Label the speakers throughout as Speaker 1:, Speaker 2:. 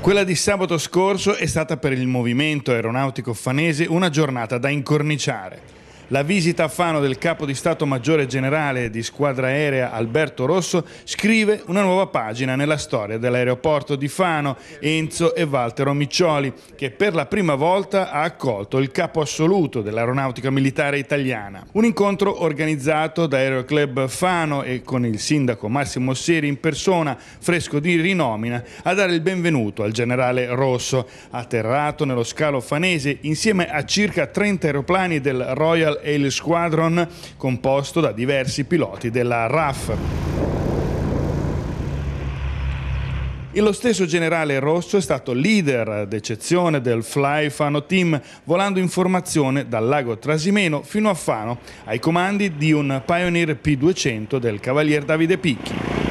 Speaker 1: Quella di sabato scorso è stata per il movimento aeronautico fanese una giornata da incorniciare. La visita a Fano del capo di Stato Maggiore Generale di Squadra Aerea Alberto Rosso scrive una nuova pagina nella storia dell'aeroporto di Fano, Enzo e Valtero Miccioli, che per la prima volta ha accolto il capo assoluto dell'aeronautica militare italiana. Un incontro organizzato da Aeroclub Fano e con il sindaco Massimo Seri in persona, fresco di rinomina, a dare il benvenuto al generale Rosso, atterrato nello scalo fanese insieme a circa 30 aeroplani del Royal e il squadron composto da diversi piloti della RAF. E lo stesso generale Rosso è stato leader d'eccezione del Fly Fano Team, volando in formazione dal lago Trasimeno fino a Fano, ai comandi di un Pioneer P200 del cavalier Davide Picchi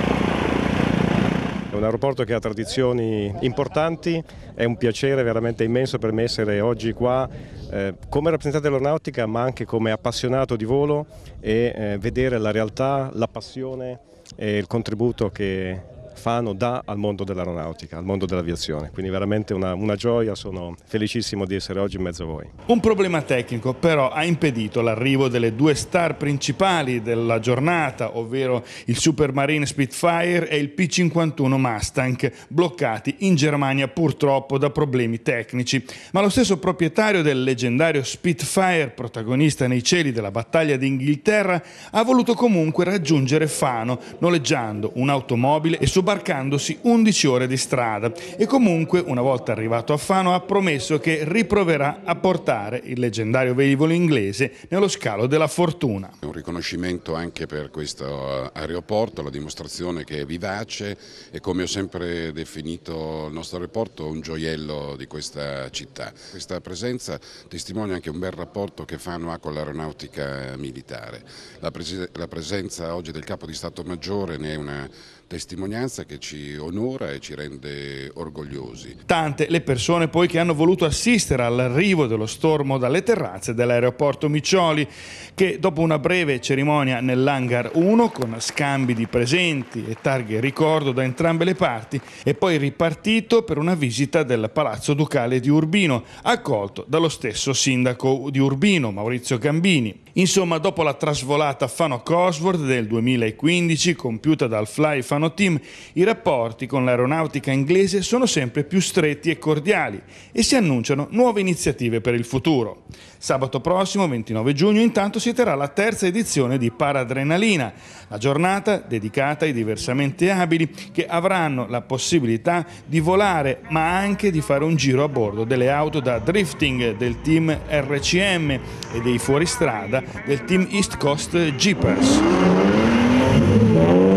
Speaker 2: un aeroporto che ha tradizioni importanti, è un piacere veramente immenso per me essere oggi qua eh, come rappresentante dell'aeronautica ma anche come appassionato di volo e eh, vedere la realtà, la passione e il contributo che Fano dà al mondo dell'aeronautica, al mondo dell'aviazione. Quindi veramente una, una gioia, sono felicissimo di essere oggi in mezzo a voi.
Speaker 1: Un problema tecnico però ha impedito l'arrivo delle due star principali della giornata, ovvero il Supermarine Spitfire e il P-51 Mustang, bloccati in Germania purtroppo da problemi tecnici. Ma lo stesso proprietario del leggendario Spitfire, protagonista nei cieli della battaglia d'Inghilterra, ha voluto comunque raggiungere Fano, noleggiando un'automobile e soprattutto sobbarcandosi 11 ore di strada e comunque, una volta arrivato a Fano, ha promesso che riproverà a portare il leggendario velivolo inglese nello scalo della fortuna.
Speaker 3: Un riconoscimento anche per questo eh, aeroporto, la dimostrazione che è vivace e come ho sempre definito il nostro aeroporto un gioiello di questa città. Questa presenza testimonia anche un bel rapporto che Fano ha con l'aeronautica militare. La, la presenza oggi del capo di Stato Maggiore ne è una testimonianza ricchezza che ci onora e ci rende orgogliosi.
Speaker 1: Tante le persone poi che hanno voluto assistere all'arrivo dello stormo dalle terrazze dell'aeroporto Miccioli, che dopo una breve cerimonia nell'hangar 1 con scambi di presenti e targhe ricordo da entrambe le parti, è poi ripartito per una visita del Palazzo Ducale di Urbino, accolto dallo stesso sindaco di Urbino, Maurizio Gambini. Insomma, dopo la trasvolata Fano Cosworth del 2015 compiuta dal Fly Fano Team, i rapporti con l'aeronautica inglese sono sempre più stretti e cordiali e si annunciano nuove iniziative per il futuro. Sabato prossimo, 29 giugno, intanto si terrà la terza edizione di Paradrenalina, la giornata dedicata ai diversamente abili che avranno la possibilità di volare ma anche di fare un giro a bordo delle auto da drifting del team RCM e dei fuoristrada del team East Coast Jeepers.